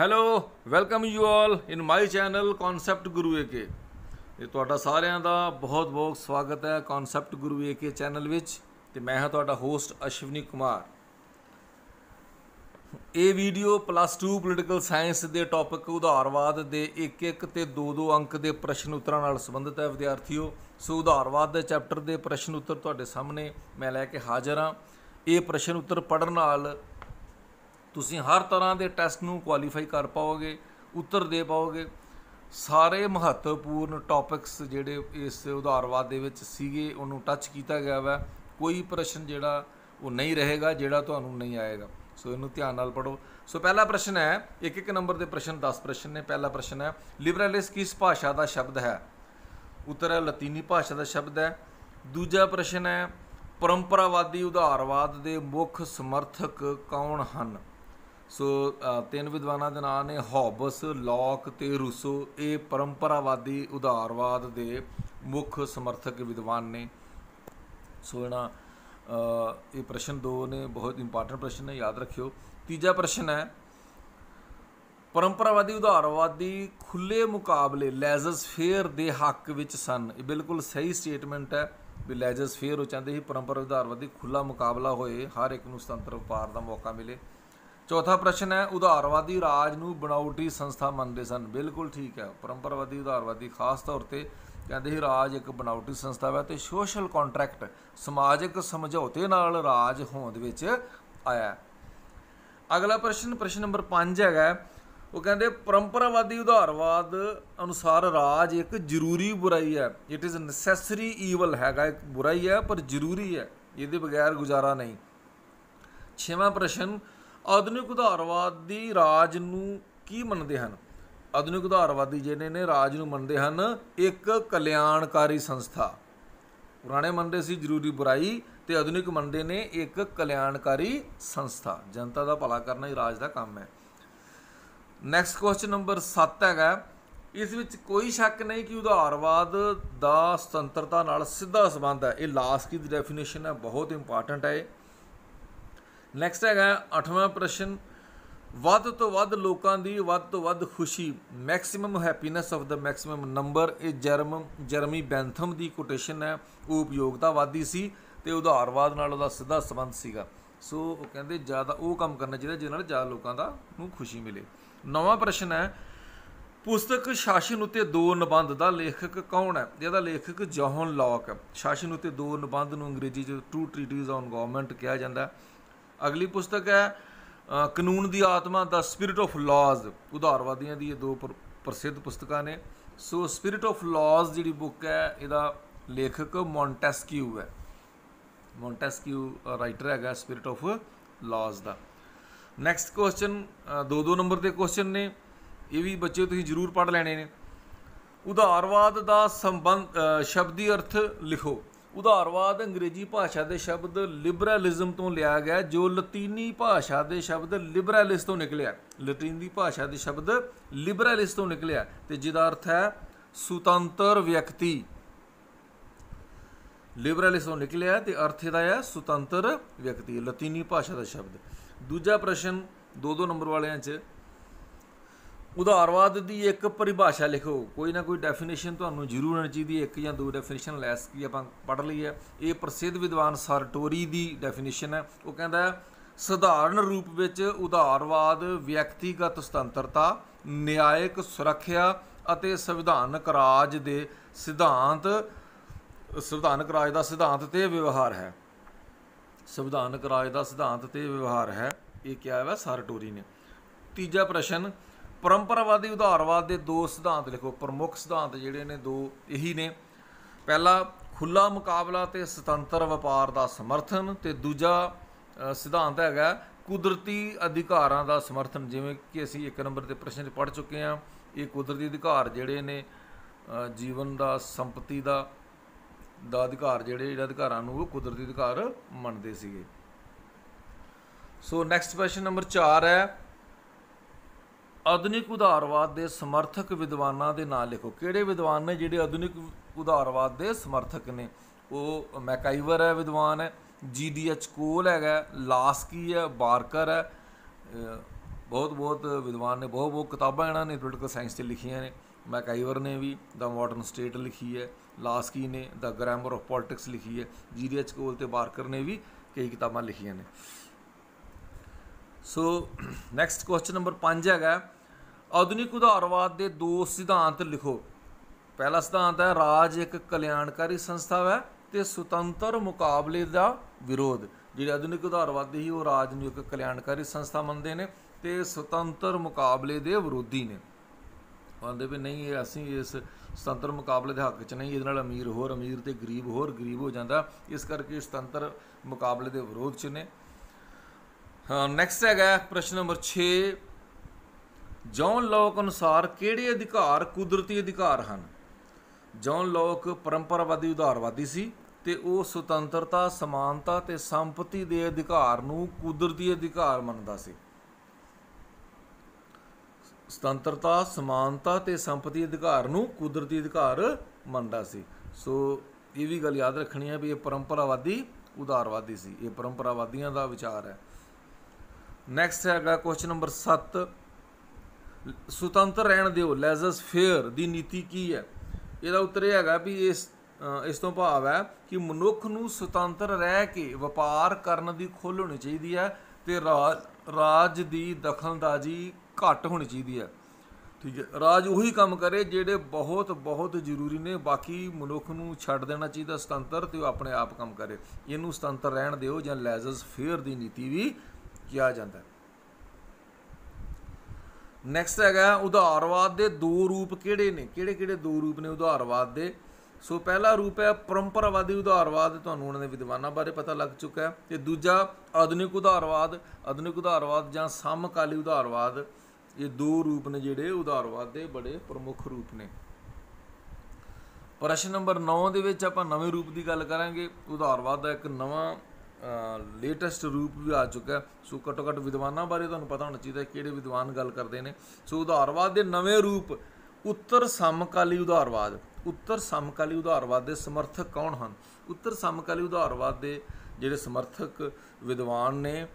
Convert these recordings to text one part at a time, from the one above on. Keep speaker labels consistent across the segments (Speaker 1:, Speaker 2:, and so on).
Speaker 1: hello welcome you all in my channel concept Guru A K ਇਹ ਤੁਹਾਡਾ ਸਾਰਿਆਂ ਦਾ ਬਹੁਤ-ਬਹੁਤ ਸਵਾਗਤ ਹੈ ਕਨਸੈਪਟ ਗੁਰੂ ਏਕੇ ਚੈਨਲ ਵਿੱਚ ਤੇ ਮੈਂ ਹਾਂ ਤੁਹਾਡਾ ਹੋਸਟ ਅਸ਼ਵਨੀ ਕੁਮਾਰ ਇਹ ਵੀਡੀਓ ਪਲੱਸ 2 ਪੋਲੀਟੀਕਲ ਸਾਇੰਸ ਦੇ ਟੌਪਿਕ ਉਧਾਰਵਾਦ ਦੇ 1-1 ਤੇ 2-2 ਅੰਕ ਦੇ ਪ੍ਰਸ਼ਨ ਉਤਰਾਂ ਨਾਲ ਸੰਬੰਧਿਤ ਹੈ ਵਿਦਿਆਰਥੀਓ ਸੋ ਉਧਾਰਵਾਦ ਦੇ ਚੈਪਟਰ ਦੇ ਪ੍ਰਸ਼ਨ ਉੱਤਰ ਤੁਹਾਡੇ ਸਾਹਮਣੇ ਮੈਂ ਲੈ ਕੇ ਹਾਜ਼ਰ ਹਾਂ ਇਹ ਪ੍ਰਸ਼ਨ ਉੱਤਰ ਪੜਨ ਨਾਲ ਤੁਸੀਂ ਹਰ ਤਰ੍ਹਾਂ ਦੇ ਟੈਸਟ ਨੂੰ ਕੁਆਲੀਫਾਈ ਕਰ ਪਾਓਗੇ ਉੱਤਰ ਦੇ ਪਾਓਗੇ ਸਾਰੇ ਮਹੱਤਵਪੂਰਨ ਟੌਪਿਕਸ ਜਿਹੜੇ ਇਸ ਉਧਾਰਵਾਦ ਦੇ ਵਿੱਚ ਸੀਗੇ ਉਹਨੂੰ ਟੱਚ ਕੀਤਾ ਗਿਆ ਵਾ ਕੋਈ ਪ੍ਰਸ਼ਨ ਜਿਹੜਾ ਉਹ ਨਹੀਂ ਰਹੇਗਾ ਜਿਹੜਾ ਤੁਹਾਨੂੰ ਨਹੀਂ ਆਏਗਾ ਸੋ ਇਹਨੂੰ ਧਿਆਨ ਨਾਲ ਪੜੋ ਸੋ ਪਹਿਲਾ ਪ੍ਰਸ਼ਨ ਹੈ ਇੱਕ ਇੱਕ ਨੰਬਰ ਦੇ ਪ੍ਰਸ਼ਨ 10 ਪ੍ਰਸ਼ਨ ਨੇ ਪਹਿਲਾ ਪ੍ਰਸ਼ਨ ਹੈ ਲਿਬਰਲਿਸ ਕਿਸ ਭਾਸ਼ਾ ਦਾ ਸ਼ਬਦ ਹੈ ਉੱਤਰ ਹੈ ਲਾਤੀਨੀ ਭਾਸ਼ਾ ਦਾ ਸ਼ਬਦ ਹੈ ਦੂਜਾ ਪ੍ਰਸ਼ਨ ਹੈ ਪਰੰਪਰਾਵਾਦੀ ਉਧਾਰਵਾਦ ਦੇ ਮੁੱਖ ਸਮਰਥਕ ਕੌਣ ਹਨ ਸੋ ਤਿੰਨ ਵਿਦਵਾਨਾਂ ਦੇ ਨਾਂ ਨੇ ਹੌਬਸ ਲੋਕ ਤੇ ਰੂਸੋ ਇਹ ਪਰੰਪਰਾਵਾਦੀ ਉਦਾਰਵਾਦ ਦੇ ਮੁੱਖ ਸਮਰਥਕ ਵਿਦਵਾਨ ਨੇ ਸੋ ਇਹਨਾਂ ਇਹ ਪ੍ਰਸ਼ਨ ਦੋ ਨੇ ਬਹੁਤ ਇੰਪੋਰਟੈਂਟ ਪ੍ਰਸ਼ਨ ਹੈ ਯਾਦ ਰੱਖਿਓ ਤੀਜਾ ਪ੍ਰਸ਼ਨ ਹੈ ਪਰੰਪਰਾਵਾਦੀ ਉਦਾਰਵਾਦੀ ਖੁੱਲੇ ਮੁਕਾਬਲੇ ਲੈਜ਼ਸ ਫੇਅਰ ਦੇ ਹੱਕ ਵਿੱਚ ਸਨ ਇਹ ਬਿਲਕੁਲ ਸਹੀ ਸਟੇਟਮੈਂਟ ਹੈ ਵੀ ਲੈਜ਼ਸ ਫੇਅਰ ਉਹ ਚਾਹੁੰਦੇ ਸੀ ਪਰੰਪਰਾ ਉਦਾਰਵਾਦੀ ਖੁੱਲਾ ਮੁਕਾਬਲਾ ਹੋਏ ਹਰ ਇੱਕ ਨੂੰ ਸੁਤੰਤਰ ਵਪਾਰ ਦਾ ਮੌਕਾ ਮਿਲੇ ਚੌਥਾ ਪ੍ਰਸ਼ਨ ਹੈ ਉਦਾਰਵਾਦੀ ਰਾਜ ਨੂੰ ਬਣਾਉਟੀ ਸੰਸਥਾ ਮੰਨਦੇ ਸਨ ਬਿਲਕੁਲ ਠੀਕ ਹੈ ਪਰੰਪਰਾਵਾਦੀ ਉਦਾਰਵਾਦੀ ਖਾਸ ਤੌਰ ਤੇ ਕਹਿੰਦੇ ਸੀ ਰਾਜ ਇੱਕ ਬਣਾਉਟੀ ਸੰਸਥਾ ਹੈ ਤੇ ਸੋਸ਼ਲ ਕੰਟਰੈਕਟ ਸਮਾਜਿਕ ਸਮਝੌਤੇ ਨਾਲ ਰਾਜ ਹੋਂਦ ਵਿੱਚ ਆਇਆ ਅਗਲਾ ਪ੍ਰਸ਼ਨ ਪ੍ਰਸ਼ਨ ਨੰਬਰ 5 ਹੈਗਾ ਉਹ ਕਹਿੰਦੇ ਪਰੰਪਰਾਵਾਦੀ ਉਦਾਰਵਾਦ ਅਨੁਸਾਰ ਰਾਜ ਇੱਕ ਜ਼ਰੂਰੀ ਬੁਰਾਈ ਹੈ ਇਟ ਇਜ਼ ਨੈਸੈਸਰੀ ਈਵਲ ਹੈਗਾ ਇੱਕ ਬੁਰਾਈ ਹੈ ਪਰ ਜ਼ਰੂਰੀ ਹੈ ਇਹਦੇ ਬਗੈਰ ਗੁਜ਼ਾਰਾ ਨਹੀਂ ਛੇਵਾਂ ਪ੍ਰਸ਼ਨ ਆਧੁਨਿਕ ਉਧਾਰਵਾਦ ਦੀ ਰਾਜ ਨੂੰ ਕੀ ਮੰਨਦੇ ਹਨ ਆਧੁਨਿਕ ਉਧਾਰਵਾਦੀ ਜਿਹਨੇ ਨੇ ਰਾਜ ਨੂੰ ਮੰਨਦੇ ਹਨ ਇੱਕ ਕਲਿਆਣਕਾਰੀ ਸੰਸਥਾ ਪੁਰਾਣੇ ਮੰਨਦੇ ਸੀ ਜ਼ਰੂਰੀ ਬੁਰਾਈ ਤੇ ਆਧੁਨਿਕ ਮੰਨਦੇ ਨੇ ਇੱਕ ਕਲਿਆਣਕਾਰੀ ਸੰਸਥਾ ਜਨਤਾ ਦਾ ਭਲਾ ਕਰਨਾ ਹੀ ਰਾਜ ਦਾ ਕੰਮ ਹੈ ਨੈਕਸਟ ਕੁਐਸਚਨ ਨੰਬਰ 7 ਹੈਗਾ ਇਸ ਵਿੱਚ ਕੋਈ ਸ਼ੱਕ ਨਹੀਂ ਕਿ ਉਧਾਰਵਾਦ ਦਾ ਸੁਤੰਤਰਤਾ ਨਾਲ ਸਿੱਧਾ ਸਬੰਧ ਹੈ ਇਹ ਲਾਸਕੀ ਦੀ ਡੈਫੀਨੇਸ਼ਨ ਹੈ ਬਹੁਤ ਇੰਪੋਰਟੈਂਟ ਹੈ ਨੈਕਸਟ ਹੈਗਾ 8ਵਾਂ ਪ੍ਰਸ਼ਨ ਵੱਧ ਤੋਂ ਵੱਧ ਲੋਕਾਂ ਦੀ ਵੱਧ ਤੋਂ ਵੱਧ ਖੁਸ਼ੀ ਮੈਕਸਿਮਮ ਹੈਪੀਨੈਸ ਆਫ ਦਾ ਮੈਕਸਿਮਮ ਨੰਬਰ ਇਹ ਜਰਮ ਜਰਮੀ ਬੈਂਥਮ ਦੀ ਕੋਟੇਸ਼ਨ ਹੈ ਉਹ ਉਪਯੋਗਤਾਵਾਦੀ ਸੀ ਤੇ ਉਧਾਰਵਾਦ ਨਾਲ ਉਹਦਾ ਸਿੱਧਾ ਸੰਬੰਧ ਸੀਗਾ ਸੋ ਉਹ ਕਹਿੰਦੇ ਜਿਆਦਾ ਉਹ ਕੰਮ ਕਰਨਾ ਚਾਹੀਦਾ ਜਿਹਦੇ ਨਾਲ ਜ਼ਿਆਦਾ ਲੋਕਾਂ ਦਾ ਨੂੰ ਖੁਸ਼ੀ ਮਿਲੇ ਨਵਾਂ ਪ੍ਰਸ਼ਨ ਹੈ ਪੁਸਤਕ ਸ਼ਾਸਨ ਉਤੇ ਦੋ ਨਿਬੰਧ ਦਾ ਲੇਖਕ ਕੌਣ ਹੈ ਇਹਦਾ ਲੇਖਕ ਜੌਹਨ ਲੌਕ ਹੈ ਸ਼ਾਸਨ ਉਤੇ ਦੋ ਨਿਬੰਧ ਨੂੰ ਅੰਗਰੇਜ਼ੀ ਚ ਟੂ ਟ੍ਰੀਟੀਜ਼ ਔਨ ਗਵਰਨਮੈਂਟ ਕਿਹਾ ਜਾਂਦਾ ਅਗਲੀ ਪੁਸਤਕ ਹੈ ਕਾਨੂੰਨ ਦੀ ਆਤਮਾ ਦਾ ਸਪਿਰਿਟ ਆਫ ਲਾਜ਼ ਉਧਾਰਵਾਦੀਆਂ ਦੀ ਇਹ ਦੋ ਪ੍ਰਸਿੱਧ ਪੁਸਤਕਾਂ ਨੇ ਸੋ ਸਪਿਰਿਟ ਆਫ ਲਾਜ਼ ਜਿਹੜੀ ਬੁੱਕ ਹੈ ਇਹਦਾ ਲੇਖਕ ਮੌਂਟੈਸਕਿਊ ਹੈ ਮੌਂਟੈਸਕਿਊ ਰਾਈਟਰ ਹੈਗਾ ਸਪਿਰਿਟ ਆਫ ਲਾਜ਼ ਦਾ ਨੈਕਸਟ ਕੁਐਸਚਨ ਦੋ ਦੋ ਨੰਬਰ ਦੇ ਕੁਐਸਚਨ ਨੇ ਇਹ ਵੀ ਬੱਚੇ ਤੁਸੀਂ ਜ਼ਰੂਰ ਪੜ੍ਹ ਲੈਣੇ ਨੇ ਉਧਾਰਵਾਦ ਦਾ ਸੰਬੰਧ ਸ਼ਬਦੀ ਅਰਥ ਲਿਖੋ ਉਧਾਰਵਾਦ ਅੰਗਰੇਜ਼ੀ ਭਾਸ਼ਾ ਦੇ ਸ਼ਬਦ ਲਿਬਰਲਿਜ਼ਮ ਤੋਂ ਲਿਆ ਗਿਆ ਜੋ ਲਾਤੀਨੀ ਭਾਸ਼ਾ ਦੇ ਸ਼ਬਦ ਲਿਬਰਲਿਸ ਤੋਂ ਨਿਕਲਿਆ ਲਾਤੀਨੀ ਭਾਸ਼ਾ ਦੇ ਸ਼ਬਦ ਲਿਬਰਲਿਸ ਤੋਂ ਨਿਕਲਿਆ ਤੇ ਜਿਹਦਾ ਅਰਥ ਹੈ ਸੁਤੰਤਰ ਵਿਅਕਤੀ ਲਿਬਰਲਿਸ ਤੋਂ ਨਿਕਲਿਆ ਤੇ ਅਰਥ ਇਹਦਾ ਹੈ ਸੁਤੰਤਰ ਵਿਅਕਤੀ ਲਾਤੀਨੀ ਭਾਸ਼ਾ ਦਾ ਸ਼ਬਦ ਦੂਜਾ ਪ੍ਰਸ਼ਨ 2-2 ਨੰਬਰ ਵਾਲਿਆਂ 'ਚ ਉਧਾਰਵਾਦ ਦੀ ਇੱਕ ਪਰਿਭਾਸ਼ਾ ਲਿਖੋ ਕੋਈ ਨਾ ਕੋਈ ਡੈਫੀਨੇਸ਼ਨ ਤੁਹਾਨੂੰ ਜ਼ਰੂਰ ਹੋਣੀ ਚਾਹੀਦੀ ਹੈ ਇੱਕ ਜਾਂ ਦੋ ਡੈਫੀਨੇਸ਼ਨ ਲੈਸ ਕੀ ਆਪਾਂ ਪੜ੍ਹ ਲਈ ਹੈ ਇਹ ਪ੍ਰਸਿੱਧ ਵਿਦਵਾਨ ਸਰਟੋਰੀ ਦੀ ਡੈਫੀਨੇਸ਼ਨ ਹੈ ਉਹ ਕਹਿੰਦਾ ਹੈ ਸਧਾਰਨ ਰੂਪ ਵਿੱਚ ਉਧਾਰਵਾਦ ਵਿਅਕਤੀਗਤ ਸੁਤੰਤਰਤਾ ਨਿਆਇਕ ਸੁਰੱਖਿਆ ਅਤੇ ਸੰਵਿਧਾਨਕ ਰਾਜ ਦੇ ਸਿਧਾਂਤ ਸੰਵਿਧਾਨਕ ਰਾਜ ਦਾ ਸਿਧਾਂਤ ਤੇ ਵਿਵਹਾਰ ਹੈ ਸੰਵਿਧਾਨਕ ਰਾਜ ਦਾ ਸਿਧਾਂਤ ਤੇ ਵਿਵਹਾਰ ਹੈ ਇਹ ਕਿਹਾ ਹੈ ਸਰਟੋਰੀ ਨੇ ਤੀਜਾ ਪ੍ਰਸ਼ਨ ਪਰੰਪਰਾਵਾਦੀ ਉਧਾਰਵਾਦ ਦੇ ਦੋ ਸਿਧਾਂਤ ਲਿਖੋ ਪ੍ਰਮੁੱਖ ਸਿਧਾਂਤ ਜਿਹੜੇ ਨੇ ਦੋ ਇਹੀ ਨੇ ਪਹਿਲਾ ਖੁੱਲਾ ਮੁਕਾਬਲਾ ਤੇ ਸੁਤੰਤਰ ਵਪਾਰ ਦਾ ਸਮਰਥਨ ਤੇ ਦੂਜਾ ਸਿਧਾਂਤ ਹੈਗਾ ਕੁਦਰਤੀ ਅਧਿਕਾਰਾਂ ਦਾ ਸਮਰਥਨ ਜਿਵੇਂ ਕਿ ਅਸੀਂ ਇੱਕ ਨੰਬਰ ਤੇ ਪ੍ਰਸ਼ਨ ਪੜ ਚੁੱਕੇ ਹਾਂ ਇਹ ਕੁਦਰਤੀ ਅਧਿਕਾਰ ਜਿਹੜੇ ਨੇ ਜੀਵਨ ਦਾ ਸੰਪਤੀ ਦਾ ਦਾ ਅਧਿਕਾਰ ਜਿਹੜੇ ਇਹਨਾਂ ਅਧਿਕਾਰਾਂ ਨੂੰ ਉਹ ਕੁਦਰਤੀ ਅਧਿਕਾਰ ਮੰਨਦੇ ਸੀਗੇ ਸੋ ਨੈਕਸਟ ਕੁਐਸਚਨ ਨੰਬਰ 4 ਹੈ ਆਧੁਨਿਕ ਉਦਾਰਵਾਦ ਦੇ ਸਮਰਥਕ ਵਿਦਵਾਨਾਂ ਦੇ ਨਾਂ ਲਿਖੋ ਕਿਹੜੇ ਵਿਦਵਾਨ ਨੇ ਜਿਹੜੇ ਆਧੁਨਿਕ ਉਦਾਰਵਾਦ ਦੇ ਸਮਰਥਕ ਨੇ ਉਹ ਮੈਕਾਈਵਰ ਹੈ ਵਿਦਵਾਨ ਹੈ ਜੀ ਡੀ ਐਚ ਕੋਲ ਹੈਗਾ ਲਾਸਕੀ ਹੈ ਬਾਰਕਰ ਹੈ ਬਹੁਤ ਬਹੁਤ ਵਿਦਵਾਨ ਨੇ ਬਹੁਤ ਬਹੁਤ ਕਿਤਾਬਾਂ ਇਹਨਾਂ ਨੇ ਪੋਲਿਟਿਕਲ ਸਾਇੰਸ ਤੇ ਲਿਖੀਆਂ ਨੇ ਮੈਕਾਈਵਰ ਨੇ ਵੀ ਦਾ ਮਾਡਰਨ ਸਟੇਟ ਲਿਖੀ ਹੈ ਲਾਸਕੀ ਨੇ ਦਾ ਗ੍ਰਾਮਰ ਆਫ ਪੋਲਿਟਿਕਸ ਲਿਖੀ ਹੈ ਜੀ ਡੀ ਐਚ ਕੋਲ ਤੇ ਬਾਰਕਰ ਨੇ ਵੀ ਕਈ ਕਿਤਾਬਾਂ ਲਿਖੀਆਂ ਨੇ ਸੋ ਨੈਕਸਟ ਕੁਐਸਚਨ ਨੰਬਰ 5 ਹੈਗਾ ਆਧੁਨਿਕ ਉਦਾਰਵਾਦ ਦੇ ਦੋ ਸਿਧਾਂਤ ਲਿਖੋ ਪਹਿਲਾ ਸਿਧਾਂਤ ਹੈ ਰਾਜ ਇੱਕ ਕਲਿਆਣਕਾਰੀ ਸੰਸਥਾ ਹੈ ਤੇ ਸੁਤੰਤਰ ਮੁਕਾਬਲੇ ਦਾ ਵਿਰੋਧ ਜਿਹੜੇ ਆਧੁਨਿਕ ਉਦਾਰਵਾਦੀ ਹੀ ਉਹ ਰਾਜ ਨੂੰ ਇੱਕ ਕਲਿਆਣਕਾਰੀ ਸੰਸਥਾ ਮੰਨਦੇ ਨੇ ਤੇ ਸੁਤੰਤਰ ਮੁਕਾਬਲੇ ਦੇ ਵਿਰੋਧੀ ਨੇ ਕਹਿੰਦੇ ਵੀ ਨਹੀਂ ਇਹ ਅਸੀਂ ਇਸ ਸੁਤੰਤਰ ਮੁਕਾਬਲੇ ਦੇ ਹੱਕ 'ਚ ਨਹੀਂ ਇਹਦੇ ਨਾਲ ਅਮੀਰ ਹੋਰ ਅਮੀਰ ਤੇ ਗਰੀਬ ਹੋਰ ਗਰੀਬ ਹੋ ਜਾਂਦਾ ਇਸ ਕਰਕੇ ਸੁਤੰਤਰ ਮੁਕਾਬਲੇ ਦੇ ਵਿਰੋਧ 'ਚ ਨੇ ਨੈਕਸਟ ਹੈਗਾ ਪ੍ਰਸ਼ਨ ਨੰਬਰ 6 ਜੌਨ ਲੋਕ ਅਨੁਸਾਰ ਕਿਹੜੇ ਅਧਿਕਾਰ ਕੁਦਰਤੀ ਅਧਿਕਾਰ ਹਨ ਜੌਨ ਲੋਕ ਪਰੰਪਰਾਵਾਦੀ ਉਦਾਰਵਾਦੀ ਸੀ ਤੇ ਉਹ ਸੁਤੰਤਰਤਾ ਸਮਾਨਤਾ ਤੇ ਸੰਪਤੀ ਦੇ ਅਧਿਕਾਰ ਨੂੰ ਕੁਦਰਤੀ ਅਧਿਕਾਰ ਮੰਨਦਾ ਸੀ ਸੁਤੰਤਰਤਾ ਸਮਾਨਤਾ ਤੇ ਸੰਪਤੀ ਅਧਿਕਾਰ ਨੂੰ ਕੁਦਰਤੀ ਅਧਿਕਾਰ ਮੰਨਦਾ ਸੀ ਸੋ ਇਹ ਵੀ ਗੱਲ ਯਾਦ ਰੱਖਣੀ ਹੈ ਵੀ ਇਹ ਪਰੰਪਰਾਵਾਦੀ ਉਦਾਰਵਾਦੀ ਸੀ ਇਹ ਪਰੰਪਰਾਵਾਦੀਆਂ ਦਾ ਵਿਚਾਰ ਹੈ ਨੈਕਸਟ ਹੈਗਾ ਕੁਐਸਚਨ ਨੰਬਰ 7 ਸੁਤੰਤਰ ਰਹਿਣ ਦਿਓ ਲੈਜ਼ਸ ਫੇਅਰ ਦੀ ਨੀਤੀ ਕੀ ਹੈ ਇਹਦਾ ਉੱਤਰ ਇਹ ਹੈਗਾ ਵੀ ਇਸ ਇਸ ਤੋਂ ਭਾਵ ਹੈ ਕਿ ਮਨੁੱਖ ਨੂੰ ਸੁਤੰਤਰ ਰਹਿ ਕੇ ਵਪਾਰ ਕਰਨ ਦੀ ਖੁੱਲ੍ਹ ਹੋਣੀ ਚਾਹੀਦੀ ਹੈ ਤੇ ਰਾਜ ਦੀ ਦਖਲਅੰਦਾਜ਼ੀ ਘੱਟ ਹੋਣੀ ਚਾਹੀਦੀ ਹੈ ਠੀਕ ਹੈ ਰਾਜ ਉਹੀ ਕੰਮ ਕਰੇ ਜਿਹੜੇ ਬਹੁਤ ਬਹੁਤ ਜ਼ਰੂਰੀ ਨੇ ਬਾਕੀ ਮਨੁੱਖ ਨੂੰ ਛੱਡ ਦੇਣਾ ਚਾਹੀਦਾ ਸੁਤੰਤਰ ਤੇ ਉਹ ਆਪਣੇ ਆਪ ਕੰਮ ਕਰੇ ਇਹਨੂੰ ਸੁਤੰਤਰ ਰਹਿਣ ਦਿਓ ਜਾਂ ਲੈਜ਼ਸ ਫੇਅਰ ਦੀ ਨੀਤੀ ਵੀ ਕਿਹਾ ਜਾਂਦਾ ਹੈ ਨੈਕਸਟ ਹੈਗਾ ਉਧਾਰਵਾਦ ਦੇ ਦੋ ਰੂਪ ਕਿਹੜੇ ਨੇ ਕਿਹੜੇ ਕਿਹੜੇ ਦੋ ਰੂਪ ਨੇ ਉਧਾਰਵਾਦ ਦੇ ਸੋ ਪਹਿਲਾ ਰੂਪ ਹੈ ਪਰੰਪਰਾਵਾਦੀ ਉਧਾਰਵਾਦ ਤੁਹਾਨੂੰ ਉਹਨਾਂ ਦੇ ਵਿਦਵਾਨਾਂ ਬਾਰੇ ਪਤਾ ਲੱਗ ਚੁੱਕਾ ਹੈ ਤੇ ਦੂਜਾ ਆਧੁਨਿਕ ਉਧਾਰਵਾਦ ਆਧੁਨਿਕ ਉਧਾਰਵਾਦ ਜਾਂ ਸਮਕਾਲੀ ਉਧਾਰਵਾਦ ਇਹ ਦੋ ਰੂਪ ਨੇ ਜਿਹੜੇ ਉਧਾਰਵਾਦ ਦੇ ਬੜੇ ਪ੍ਰਮੁੱਖ ਰੂਪ ਨੇ ਪ੍ਰਸ਼ਨ ਨੰਬਰ 9 ਦੇ ਵਿੱਚ ਆਪਾਂ ਨਵੇਂ ਰੂਪ ਦੀ ਗੱਲ ਕਰਾਂਗੇ ਉਧਾਰਵਾਦ ਦਾ ਇੱਕ ਨਵਾਂ ਲੇਟੈਸਟ ਰੂਪ ਵੀ ਆ ਚੁੱਕਾ ਹੈ ਸੋ ਘਟੋ ਘਟ ਵਿਦਵਾਨਾਂ ਬਾਰੇ ਤੁਹਾਨੂੰ ਪਤਾ ਹੋਣਾ ਚਾਹੀਦਾ ਕਿਹੜੇ ਵਿਦਵਾਨ ਗੱਲ ਕਰਦੇ ਨੇ ਸੋ ਉਧਾਰਵਾਦ ਦੇ ਨਵੇਂ ਰੂਪ ਉੱਤਰ ਸਮਕਾਲੀ ਉਧਾਰਵਾਦ ਉੱਤਰ ਸਮਕਾਲੀ ਉਧਾਰਵਾਦ ਦੇ ਸਮਰਥਕ ਕੌਣ ਹਨ ਉੱਤਰ ਸਮਕਾਲੀ ਉਧਾਰਵਾਦ ਦੇ ਜਿਹੜੇ ਸਮਰਥਕ ਵਿਦਵਾਨ ਨੇ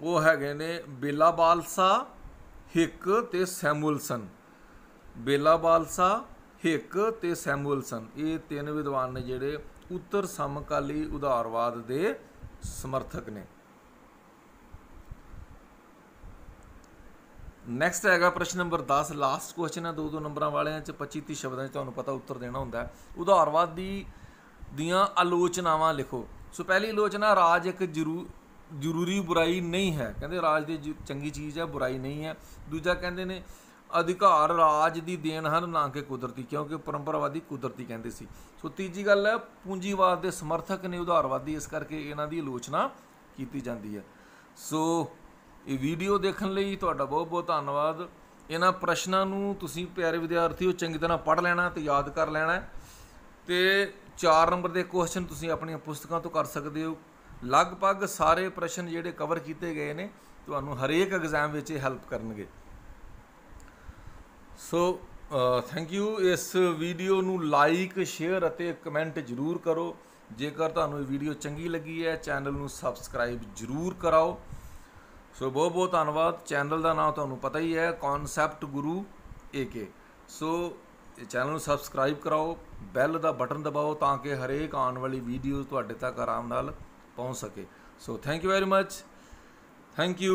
Speaker 1: ਉਹ ਹੈਗੇ ਨੇ ਬੇਲਾ ਬਾਲਸਾ ਹਿਕ ਤੇ ਸੈਮੂਲਸਨ ਬੇਲਾ ਬਾਲਸਾ ਹਿਕ ਤੇ ਸੈਮੂਲਸਨ ਇਹ ਤਿੰਨ ਵਿਦਵਾਨ ਨੇ ਜਿਹੜੇ ਉੱਤਰ ਸਮਕਾਲੀ ਉਧਾਰਵਾਦ ਦੇ ਸਮਰਥਕ ਨੇ ਨੈਕਸਟ ਹੈਗਾ ਪ੍ਰਸ਼ਨ ਨੰਬਰ 10 ਲਾਸਟ ਕੁਐਸਚਨ ਹੈ ਦੋ ਦੋ ਨੰਬਰਾਂ ਵਾਲਿਆਂ ਚ 25 30 ਸ਼ਬਦਾਂ ਚ ਤੁਹਾਨੂੰ ਪਤਾ ਉੱਤਰ ਦੇਣਾ ਹੁੰਦਾ ਹੈ ਦੀ ਦੀਆਂ ਆਲੋਚਨਾਵਾਂ ਲਿਖੋ ਸੋ ਪਹਿਲੀ ਆਲੋਚਨਾ ਰਾਜ ਇੱਕ ਜ਼ਰੂਰੀ ਬੁਰਾਈ ਨਹੀਂ ਹੈ ਕਹਿੰਦੇ ਰਾਜ ਦੀ ਚੰਗੀ ਚੀਜ਼ ਹੈ ਬੁਰਾਈ ਨਹੀਂ ਹੈ ਦੂਜਾ ਕਹਿੰਦੇ ਨੇ ਅਧਿਕਾਰ ਰਾਜ ਦੀ ਦੇਣ ਹਨ ਨਾ ਕਿ ਕੁਦਰਤੀ ਕਿਉਂਕਿ ਪਰੰਪਰਾਵਾਦੀ ਕੁਦਰਤੀ ਕਹਿੰਦੇ ਸੀ ਸੋ ਤੀਜੀ ਗੱਲ ਹੈ ਪੂੰਜੀਵਾਦ ਦੇ ਸਮਰਥਕ ਨੇ ਉਧਾਰਵਾਦੀ ਇਸ ਕਰਕੇ ਇਹਨਾਂ ਦੀ ਆਲੋਚਨਾ ਕੀਤੀ ਜਾਂਦੀ ਹੈ ਸੋ ਇਹ ਵੀਡੀਓ ਦੇਖਣ ਲਈ ਤੁਹਾਡਾ ਬਹੁਤ ਬਹੁਤ ਧੰਨਵਾਦ ਇਹਨਾਂ ਪ੍ਰਸ਼ਨਾਂ ਨੂੰ ਤੁਸੀਂ ਪਿਆਰੇ ਵਿਦਿਆਰਥੀਓ ਚੰਗੀ ਤਰ੍ਹਾਂ ਪੜ੍ਹ ਲੈਣਾ ਤੇ ਯਾਦ ਕਰ ਲੈਣਾ ਤੇ 4 ਨੰਬਰ ਦੇ ਕੁਐਸਚਨ ਤੁਸੀਂ ਆਪਣੀਆਂ ਪੁਸਤਕਾਂ ਤੋਂ ਕਰ ਸਕਦੇ ਹੋ ਲਗਭਗ ਸਾਰੇ ਪ੍ਰਸ਼ਨ ਜਿਹੜੇ ਕਵਰ ਕੀਤੇ ਗਏ ਨੇ ਤੁਹਾਨੂੰ ਹਰੇਕ ਐਗਜ਼ਾਮ ਵਿੱਚ ਇਹ ਹੈਲਪ ਕਰਨਗੇ ਸੋ ਥੈਂਕ ਯੂ ਇਸ ਵੀਡੀਓ ਨੂੰ ਲਾਈਕ ਸ਼ੇਅਰ ਅਤੇ ਕਮੈਂਟ ਜ਼ਰੂਰ ਕਰੋ ਜੇਕਰ ਤੁਹਾਨੂੰ ਇਹ ਵੀਡੀਓ ਚੰਗੀ ਲੱਗੀ ਹੈ ਚੈਨਲ ਨੂੰ ਸਬਸਕ੍ਰਾਈਬ ਜ਼ਰੂਰ ਕਰਾਓ ਸੋ ਬਹੁਤ ਬਹੁਤ ਧੰਨਵਾਦ ਚੈਨਲ ਦਾ ਨਾਮ ਤੁਹਾਨੂੰ ਪਤਾ ਹੀ ਹੈ concept Guru A K so channel ਨੂੰ ਸਬਸਕ੍ਰਾਈਬ ਕਰਾਓ ਬੈਲ ਦਾ ਬਟਨ ਦਬਾਓ ਤਾਂ ਕਿ ਹਰੇਕ ਆਉਣ ਵਾਲੀ ਵੀਡੀਓ ਤੁਹਾਡੇ ਤੱਕ ਆਰਾਮ ਨਾਲ ਪਹੁੰਚ ਸਕੇ so thank you very much thank you